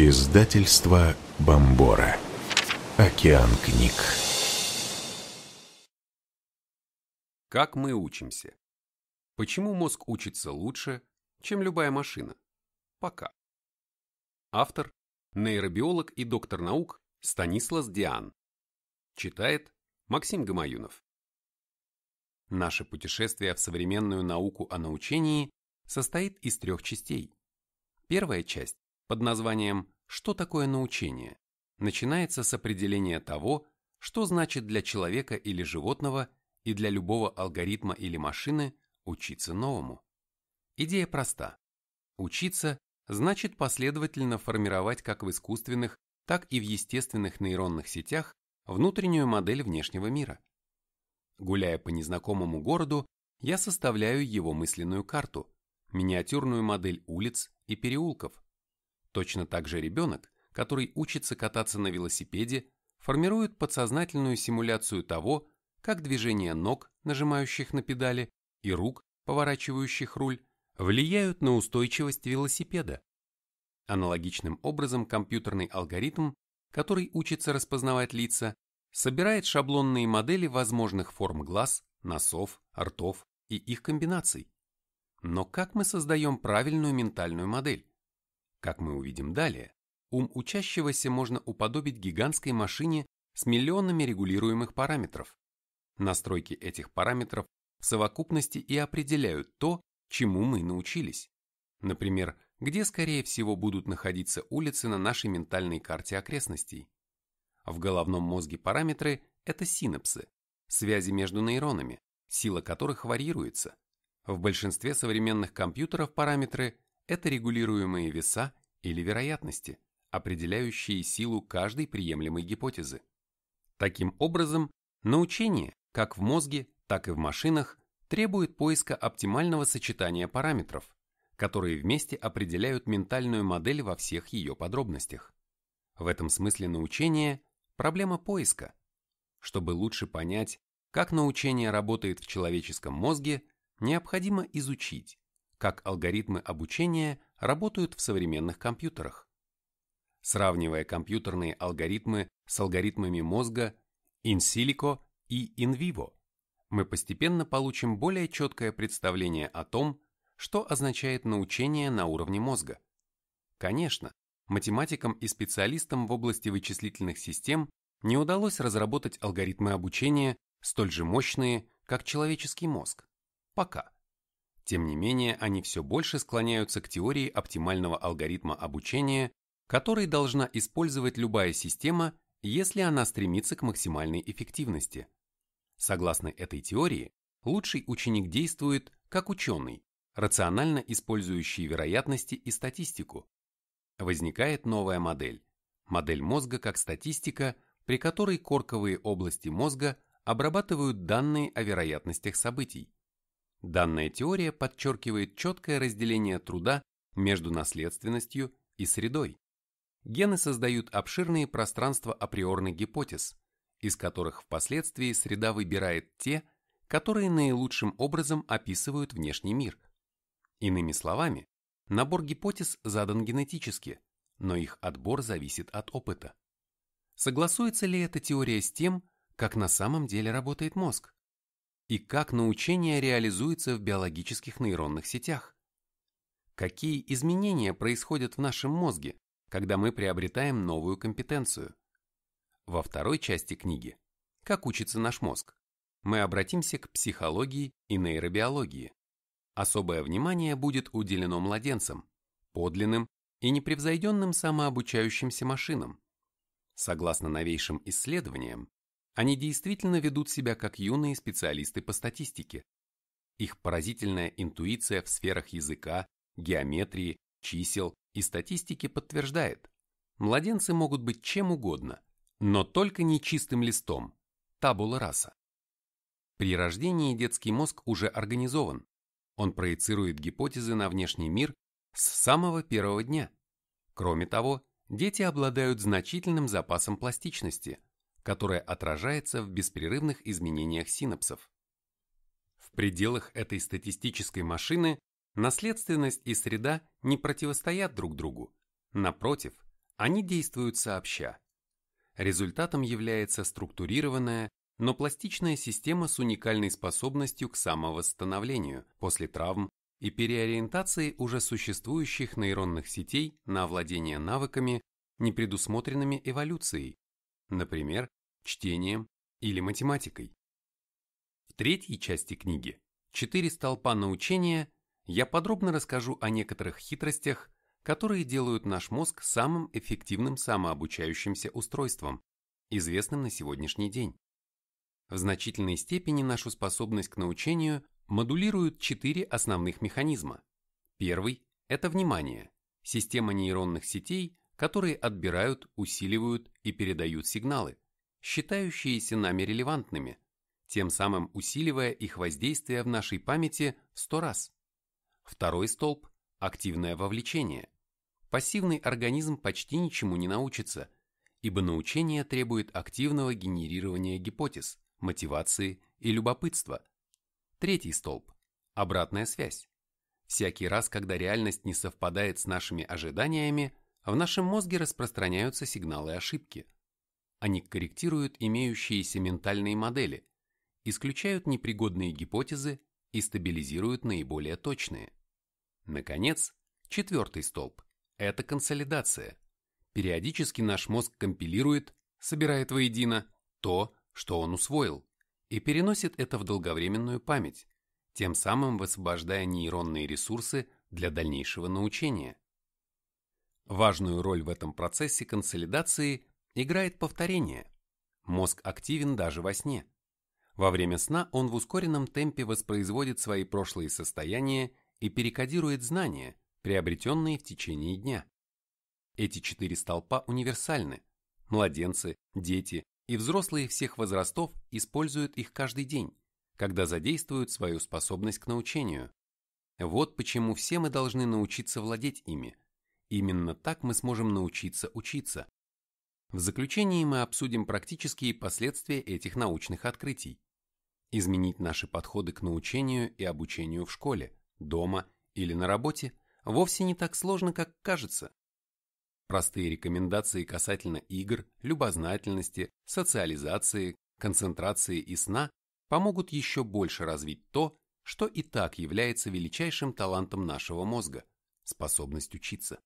Издательство Бомбора. Океан книг. Как мы учимся? Почему мозг учится лучше, чем любая машина? Пока. Автор – нейробиолог и доктор наук Станислав Диан. Читает Максим Гамаюнов. Наше путешествие в современную науку о научении состоит из трех частей. Первая часть под названием что такое научение, начинается с определения того, что значит для человека или животного и для любого алгоритма или машины учиться новому. Идея проста. Учиться значит последовательно формировать как в искусственных, так и в естественных нейронных сетях внутреннюю модель внешнего мира. Гуляя по незнакомому городу, я составляю его мысленную карту, миниатюрную модель улиц и переулков, Точно так же ребенок, который учится кататься на велосипеде, формирует подсознательную симуляцию того, как движение ног, нажимающих на педали, и рук, поворачивающих руль, влияют на устойчивость велосипеда. Аналогичным образом компьютерный алгоритм, который учится распознавать лица, собирает шаблонные модели возможных форм глаз, носов, ртов и их комбинаций. Но как мы создаем правильную ментальную модель? Как мы увидим далее, ум учащегося можно уподобить гигантской машине с миллионами регулируемых параметров. Настройки этих параметров в совокупности и определяют то, чему мы научились. Например, где, скорее всего, будут находиться улицы на нашей ментальной карте окрестностей. В головном мозге параметры – это синапсы, связи между нейронами, сила которых варьируется. В большинстве современных компьютеров параметры это регулируемые веса или вероятности, определяющие силу каждой приемлемой гипотезы. Таким образом, научение, как в мозге, так и в машинах, требует поиска оптимального сочетания параметров, которые вместе определяют ментальную модель во всех ее подробностях. В этом смысле научение – проблема поиска. Чтобы лучше понять, как научение работает в человеческом мозге, необходимо изучить, как алгоритмы обучения работают в современных компьютерах. Сравнивая компьютерные алгоритмы с алгоритмами мозга in и in мы постепенно получим более четкое представление о том, что означает научение на уровне мозга. Конечно, математикам и специалистам в области вычислительных систем не удалось разработать алгоритмы обучения столь же мощные, как человеческий мозг. Пока. Тем не менее, они все больше склоняются к теории оптимального алгоритма обучения, который должна использовать любая система, если она стремится к максимальной эффективности. Согласно этой теории, лучший ученик действует как ученый, рационально использующий вероятности и статистику. Возникает новая модель – модель мозга как статистика, при которой корковые области мозга обрабатывают данные о вероятностях событий. Данная теория подчеркивает четкое разделение труда между наследственностью и средой. Гены создают обширные пространства априорных гипотез, из которых впоследствии среда выбирает те, которые наилучшим образом описывают внешний мир. Иными словами, набор гипотез задан генетически, но их отбор зависит от опыта. Согласуется ли эта теория с тем, как на самом деле работает мозг? и как научение реализуется в биологических нейронных сетях. Какие изменения происходят в нашем мозге, когда мы приобретаем новую компетенцию? Во второй части книги «Как учится наш мозг» мы обратимся к психологии и нейробиологии. Особое внимание будет уделено младенцам, подлинным и непревзойденным самообучающимся машинам. Согласно новейшим исследованиям, они действительно ведут себя как юные специалисты по статистике. Их поразительная интуиция в сферах языка, геометрии, чисел и статистики подтверждает, младенцы могут быть чем угодно, но только не чистым листом, табула раса. При рождении детский мозг уже организован. Он проецирует гипотезы на внешний мир с самого первого дня. Кроме того, дети обладают значительным запасом пластичности – которое отражается в беспрерывных изменениях синапсов. В пределах этой статистической машины наследственность и среда не противостоят друг другу. Напротив, они действуют сообща. Результатом является структурированная, но пластичная система с уникальной способностью к самовосстановлению после травм и переориентации уже существующих нейронных сетей на овладение навыками, не предусмотренными эволюцией, например, чтением или математикой. В третьей части книги «Четыре столпа научения» я подробно расскажу о некоторых хитростях, которые делают наш мозг самым эффективным самообучающимся устройством, известным на сегодняшний день. В значительной степени нашу способность к научению модулируют четыре основных механизма. Первый – это внимание, система нейронных сетей, которые отбирают, усиливают и передают сигналы – считающиеся нами релевантными, тем самым усиливая их воздействие в нашей памяти в 100 раз. Второй столб – активное вовлечение. Пассивный организм почти ничему не научится, ибо научение требует активного генерирования гипотез, мотивации и любопытства. Третий столб – обратная связь. Всякий раз, когда реальность не совпадает с нашими ожиданиями, в нашем мозге распространяются сигналы ошибки – они корректируют имеющиеся ментальные модели, исключают непригодные гипотезы и стабилизируют наиболее точные. Наконец, четвертый столб – это консолидация. Периодически наш мозг компилирует, собирает воедино то, что он усвоил, и переносит это в долговременную память, тем самым высвобождая нейронные ресурсы для дальнейшего научения. Важную роль в этом процессе консолидации играет повторение. Мозг активен даже во сне. Во время сна он в ускоренном темпе воспроизводит свои прошлые состояния и перекодирует знания, приобретенные в течение дня. Эти четыре столпа универсальны. Младенцы, дети и взрослые всех возрастов используют их каждый день, когда задействуют свою способность к научению. Вот почему все мы должны научиться владеть ими. Именно так мы сможем научиться учиться. В заключении мы обсудим практические последствия этих научных открытий. Изменить наши подходы к научению и обучению в школе, дома или на работе вовсе не так сложно, как кажется. Простые рекомендации касательно игр, любознательности, социализации, концентрации и сна помогут еще больше развить то, что и так является величайшим талантом нашего мозга – способность учиться.